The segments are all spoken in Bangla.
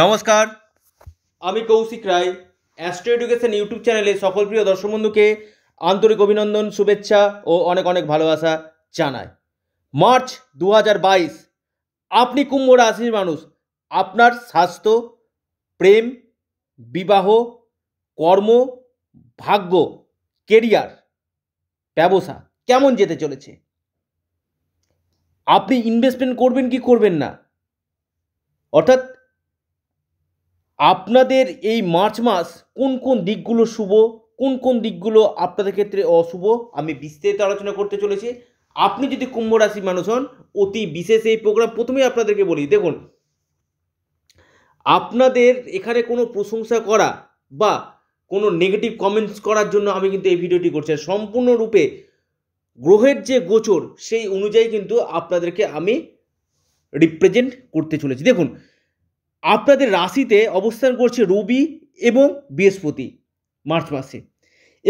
নমস্কার আমি Kaushik Roy astro education YouTube চ্যানেলে সকল প্রিয় দর্শক বন্ধুকে আন্তরিক অভিনন্দন শুভেচ্ছা ও অনেক অনেক ভালোবাসা জানায় মার্চ দু আপনি কুম্ভ রাশির মানুষ আপনার স্বাস্থ্য প্রেম বিবাহ কর্ম ভাগ্য কেরিয়ার ব্যবসা কেমন যেতে চলেছে আপনি ইনভেস্টমেন্ট করবেন কি করবেন না অর্থাৎ আপনাদের এই মার্চ মাস কোন কোন দিকগুলো শুভ কোন কোন দিকগুলো আপনাদের ক্ষেত্রে অশুভ আমি বিস্তারিত আলোচনা করতে চলেছি আপনি যদি কুম্ভ রাশির মানুষ হন অতি বিশেষ এই প্রোগ্রাম প্রথমেই আপনাদেরকে বলি দেখুন আপনাদের এখানে কোনো প্রশংসা করা বা কোনো নেগেটিভ কমেন্টস করার জন্য আমি কিন্তু এই ভিডিওটি করছি সম্পূর্ণরূপে গ্রহের যে গোচর সেই অনুযায়ী কিন্তু আপনাদেরকে আমি রিপ্রেজেন্ট করতে চলেছি দেখুন আপনাদের রাশিতে অবস্থান করছে রবি এবং বৃহস্পতি মার্চ মাসে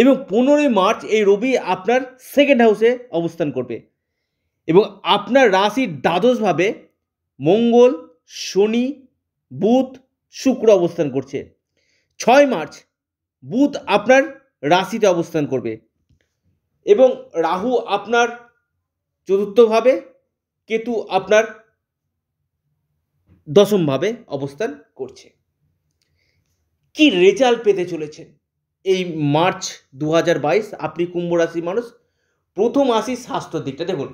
এবং পনেরোই মার্চ এই রবি আপনার সেকেন্ড হাউসে অবস্থান করবে এবং আপনার রাশির দ্বাদশভাবে মঙ্গল শনি বুধ শুক্র অবস্থান করছে ছয় মার্চ বুধ আপনার রাশিতে অবস্থান করবে এবং রাহু আপনার চতুর্থভাবে কেতু আপনার দশমভাবে অবস্থান করছে কি রেজাল্ট পেতে চলেছেন এই মার্চ দু বাইশ আপনি কুম্ভ রাশির মানুষ প্রথম আসি স্বাস্থ্যের দিকটা দেখুন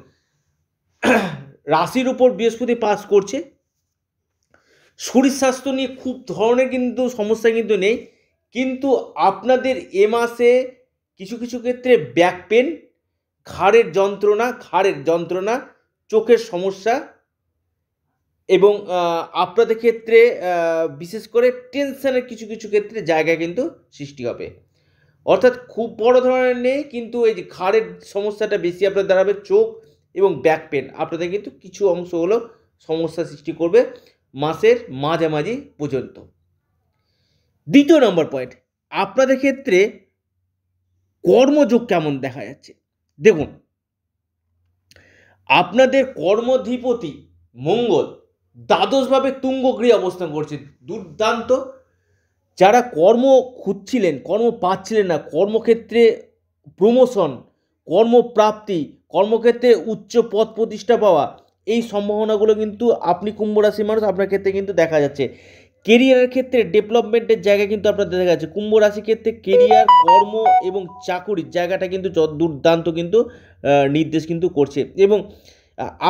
রাশির উপর বৃহস্পতি পাস করছে শরীর স্বাস্থ্য নিয়ে খুব ধরনের কিন্তু সমস্যা কিন্তু নেই কিন্তু আপনাদের এ মাসে কিছু কিছু ক্ষেত্রে ব্যাক পেন ঘাড়ের যন্ত্রণা ঘাড়ের যন্ত্রণা চোখের সমস্যা এবং আপনাদের ক্ষেত্রে বিশেষ করে টেনশানের কিছু কিছু ক্ষেত্রে জায়গা কিন্তু সৃষ্টি হবে অর্থাৎ খুব বড় ধরনের নেই কিন্তু এই যে ঘাড়ের সমস্যাটা বেশি আপনার দাঁড়াবে চোখ এবং ব্যাক পেন আপনাদের কিন্তু কিছু অংশ হলো সমস্যা সৃষ্টি করবে মাসের মাঝামাঝি পর্যন্ত দ্বিতীয় নম্বর পয়েন্ট আপনাদের ক্ষেত্রে কর্মযোগ কেমন দেখা যাচ্ছে দেখুন আপনাদের কর্মধিপতি মঙ্গল দ্বাদশভাবে তুঙ্গগৃহে অবস্থান করছে দুর্দান্ত যারা কর্ম খুঁজছিলেন কর্ম পাচ্ছিলেন না কর্মক্ষেত্রে প্রমোশন কর্মপ্রাপ্তি কর্মক্ষেত্রে উচ্চ পদ প্রতিষ্ঠা পাওয়া এই সম্ভাবনাগুলো কিন্তু আপনি কুম্ভ রাশির মানুষ আপনার ক্ষেত্রে কিন্তু দেখা যাচ্ছে কেরিয়ারের ক্ষেত্রে ডেভেলপমেন্টের জায়গা কিন্তু আপনার দেখা যাচ্ছে কুম্ভ রাশির ক্ষেত্রে কেরিয়ার কর্ম এবং চাকুরির জায়গাটা কিন্তু দুর্দান্ত কিন্তু নির্দেশ কিন্তু করছে এবং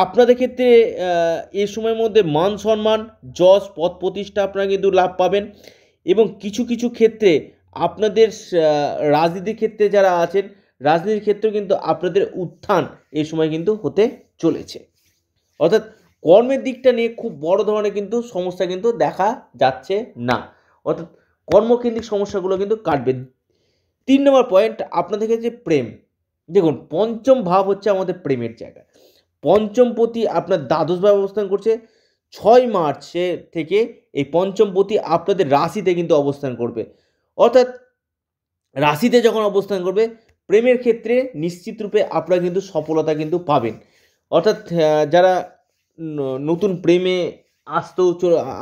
আপনাদের ক্ষেত্রে এ সময়ের মধ্যে মান সম্মান যশ পদ প্রতিষ্ঠা আপনারা কিন্তু লাভ পাবেন এবং কিছু কিছু ক্ষেত্রে আপনাদের রাজনীতির ক্ষেত্রে যারা আছেন রাজনীতির ক্ষেত্রেও কিন্তু আপনাদের উত্থান এই সময় কিন্তু হতে চলেছে অর্থাৎ কর্মের দিকটা নিয়ে খুব বড় ধরনের কিন্তু সমস্যা কিন্তু দেখা যাচ্ছে না অর্থাৎ কর্মকেন্দ্রিক সমস্যাগুলো কিন্তু কাটবে তিন নম্বর পয়েন্ট আপনাদের ক্ষেত্রে প্রেম দেখুন পঞ্চম ভাব হচ্ছে আমাদের প্রেমের জায়গা পঞ্চমপতি আপনার দ্বাদশভাবে অবস্থান করছে ছয় মার্চে থেকে এই পঞ্চমপতি আপনাদের রাশিতে কিন্তু অবস্থান করবে অর্থাৎ রাশিতে যখন অবস্থান করবে প্রেমের ক্ষেত্রে নিশ্চিত রূপে আপনারা কিন্তু সফলতা কিন্তু পাবেন অর্থাৎ যারা নতুন প্রেমে আসতেও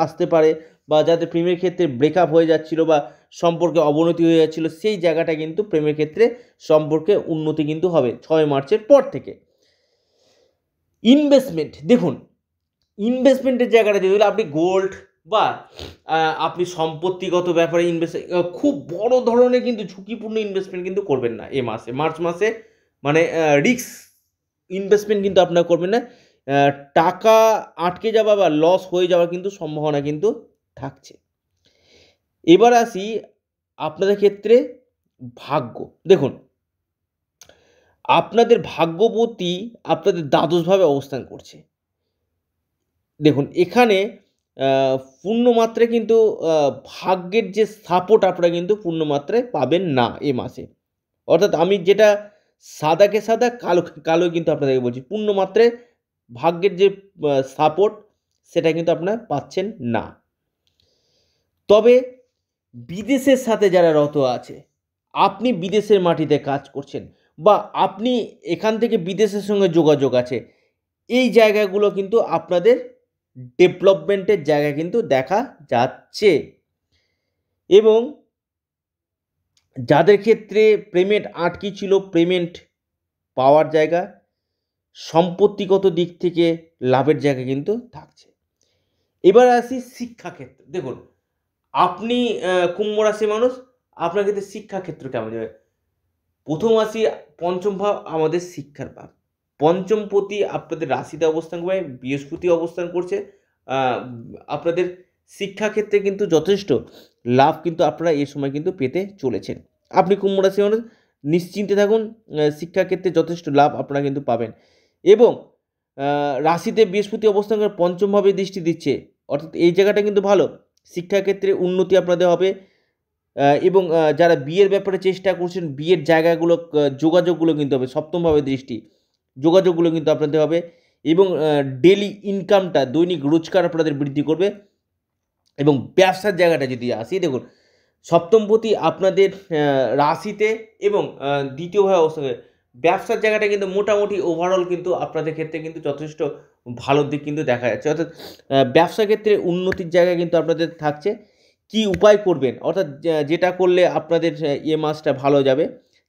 আসতে পারে বা যাদের প্রেমের ক্ষেত্রে ব্রেকআপ হয়ে যাচ্ছিল বা সম্পর্কে অবনতি হয়ে যাচ্ছিল সেই জায়গাটা কিন্তু প্রেমের ক্ষেত্রে সম্পর্কে উন্নতি কিন্তু হবে ছয় মার্চের পর থেকে ইনভেস্টমেন্ট দেখুন ইনভেস্টমেন্টের জায়গাটা যদি আপনি গোল্ড বা আপনি সম্পত্তিগত ব্যাপারে ইনভেস্ট খুব বড় ধরনের কিন্তু ঝুঁকিপূর্ণ ইনভেস্টমেন্ট কিন্তু করবেন না এ মাসে মার্চ মাসে মানে রিক্স ইনভেস্টমেন্ট কিন্তু আপনারা করবেন না টাকা আটকে যাওয়া বা লস হয়ে যাওয়ার কিন্তু সম্ভাবনা কিন্তু থাকছে এবার আসি আপনাদের ক্ষেত্রে ভাগ্য দেখুন আপনাদের ভাগ্যপতি আপনাদের দ্বাদশভাবে অবস্থান করছে দেখুন এখানে পূর্ণমাত্রায় কিন্তু ভাগ্যের যে সাপোর্ট আপনারা কিন্তু পূর্ণমাত্রায় পাবেন না এ মাসে অর্থাৎ আমি যেটা সাদাকে সাদা কালো কালো কিন্তু আপনাদেরকে বলছি পূর্ণমাত্রায় ভাগ্যের যে সাপোর্ট সেটা কিন্তু আপনারা পাচ্ছেন না তবে বিদেশের সাথে যারা রত আছে আপনি বিদেশের মাটিতে কাজ করছেন বা আপনি এখান থেকে বিদেশের সঙ্গে যোগাযোগ আছে এই জায়গাগুলো কিন্তু আপনাদের ডেভেলপমেন্টের জায়গা কিন্তু দেখা যাচ্ছে এবং যাদের ক্ষেত্রে পেমেন্ট আটকি ছিল পেমেন্ট পাওয়ার জায়গা সম্পত্তিগত দিক থেকে লাভের জায়গা কিন্তু থাকছে এবার আসি শিক্ষাক্ষেত্র দেখুন আপনি কুম্ভ রাশি মানুষ আপনার ক্ষেত্রে শিক্ষাক্ষেত্র কেমন যাবে প্রথম আসি পঞ্চম ভাব আমাদের শিক্ষার ভাব পঞ্চম প্রতি আপনাদের রাশিতে অবস্থান করে বৃহস্পতি অবস্থান করছে আপনাদের শিক্ষাক্ষেত্রে কিন্তু যথেষ্ট লাভ কিন্তু আপনারা এই সময় কিন্তু পেতে চলেছেন আপনি কুম্ভ রাশি মানুষ নিশ্চিন্তে থাকুন শিক্ষাক্ষেত্রে যথেষ্ট লাভ আপনারা কিন্তু পাবেন এবং রাশিতে বৃহস্পতি অবস্থান করে পঞ্চমভাবে দৃষ্টি দিচ্ছে অর্থাৎ এই জায়গাটা কিন্তু ভালো শিক্ষাক্ষেত্রে উন্নতি আপনাদের হবে এবং যারা বিয়ের ব্যাপারে চেষ্টা করছেন বিয়ের জায়গাগুলো যোগাযোগগুলো কিন্তু হবে সপ্তমভাবে দৃষ্টি যোগাযোগগুলো কিন্তু আপনাদের হবে এবং ডেলি ইনকামটা দৈনিক রোজগার আপনাদের বৃদ্ধি করবে এবং ব্যবসার জায়গাটা যদি আসি দেখুন সপ্তমপতি আপনাদের রাশিতে এবং দ্বিতীয়ভাবে অবস্থা ব্যবসার জায়গাটা কিন্তু মোটামুটি ওভারঅল কিন্তু আপনাদের ক্ষেত্রে কিন্তু যথেষ্ট ভালো দিক কিন্তু দেখা যাচ্ছে অর্থাৎ ব্যবসা ক্ষেত্রে উন্নতির জায়গা কিন্তু আপনাদের থাকছে কি উপায় করবেন অর্থাৎ যেটা করলে আপনাদের ইয়ে মাসটা ভালো যাবে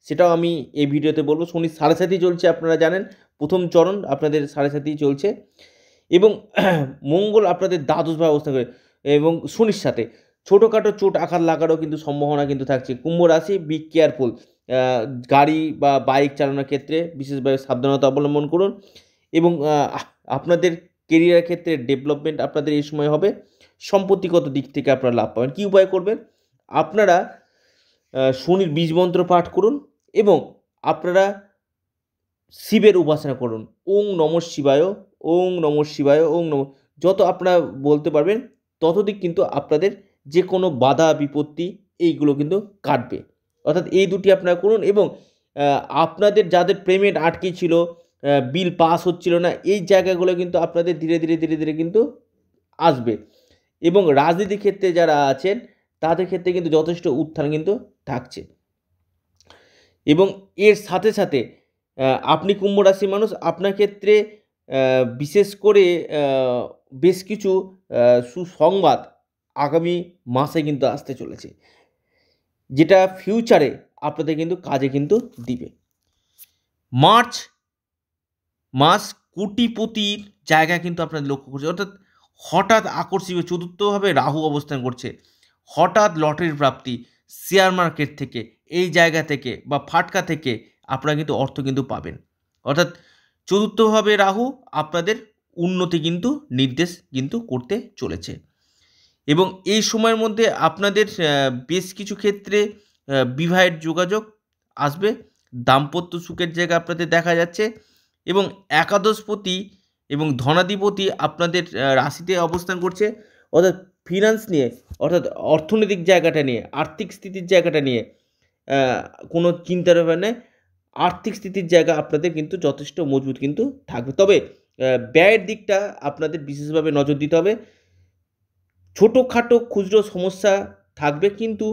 সেটাও আমি এই ভিডিওতে বলবো শনি সাড়ে সাতই চলছে আপনারা জানেন প্রথম চরণ আপনাদের সাড়ে সাতই চলছে এবং মঙ্গল আপনাদের দ্বাদশভাবে অবস্থান করে এবং শনির সাথে ছোটোখাটো চোট আঘাত লাগারও কিন্তু সম্ভাবনা কিন্তু থাকছে কুম্ভ রাশি বি কেয়ারফুল গাড়ি বা বাইক চালানোর ক্ষেত্রে বিশেষভাবে সাবধানতা অবলম্বন করুন এবং আপনাদের কেরিয়ার ক্ষেত্রে ডেভেলপমেন্ট আপনাদের এই সময় হবে সম্পত্তিগত দিক থেকে আপনারা লাভ পাবেন কী উপায় করবেন আপনারা শনির বীজ মন্ত্র পাঠ করুন এবং আপনারা শিবের উপাসনা করুন ওং নম শিবায় ওং নম শিবায় ওং নম যত আপনারা বলতে পারবেন ততদিক কিন্তু আপনাদের যে কোনো বাধা বিপত্তি এইগুলো কিন্তু কাটবে অর্থাৎ এই দুটি আপনারা করুন এবং আপনাদের যাদের পেমেন্ট আটকে ছিল বিল পাস হচ্ছিল না এই জায়গাগুলো কিন্তু আপনাদের ধীরে ধীরে ধীরে ধীরে কিন্তু আসবে এবং রাজনীতির ক্ষেত্রে যারা আছেন তাদের ক্ষেত্রে কিন্তু যথেষ্ট উত্থান কিন্তু থাকছে এবং এর সাথে সাথে আপনি কুম্ভ রাশির মানুষ আপনার ক্ষেত্রে বিশেষ করে বেশ কিছু সুসংবাদ আগামী মাসে কিন্তু আসতে চলেছে যেটা ফিউচারে আপনাদের কিন্তু কাজে কিন্তু দিবে মার্চ মাস কোটিপতির জায়গা কিন্তু আপনাদের লক্ষ্য করছে অর্থাৎ হঠাৎ আকর্ষিত চতুর্থভাবে রাহু অবস্থান করছে হঠাৎ লটারির প্রাপ্তি শেয়ার মার্কেট থেকে এই জায়গা থেকে বা ফাটকা থেকে আপনারা কিন্তু অর্থ কিন্তু পাবেন অর্থাৎ চতুর্থভাবে রাহু আপনাদের উন্নতি কিন্তু নির্দেশ কিন্তু করতে চলেছে এবং এই সময়ের মধ্যে আপনাদের বেশ কিছু ক্ষেত্রে বিবাহের যোগাযোগ আসবে দাম্পত্য সুখের জায়গা আপনাদের দেখা যাচ্ছে এবং একাদশপতি এবং ধনাধিপতি আপনাদের রাশিতে অবস্থান করছে অর্থাৎ ফিনান্স নিয়ে অর্থাৎ অর্থনৈতিক জায়গাটা নিয়ে আর্থিক স্থিতির জায়গাটা নিয়ে কোনো চিন্তার ব্যাপার নেই আর্থিক স্থিতির জায়গা আপনাদের কিন্তু যথেষ্ট মজবুত কিন্তু থাকবে তবে ব্যয়ের দিকটা আপনাদের বিশেষভাবে নজর দিতে হবে ছোটোখাটো খুচরো সমস্যা থাকবে কিন্তু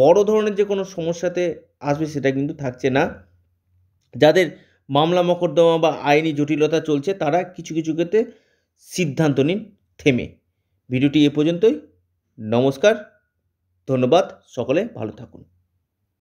বড় ধরনের যে কোনো সমস্যাতে আসবে সেটা কিন্তু থাকছে না যাদের মামলা মকদ্দমা বা আইনি জটিলতা চলছে তারা কিছু কিছু ক্ষেত্রে সিদ্ধান্ত নিন থেমে ভিডিওটি এ পর্যন্তই নমস্কার ধন্যবাদ সকলে ভালো থাকুন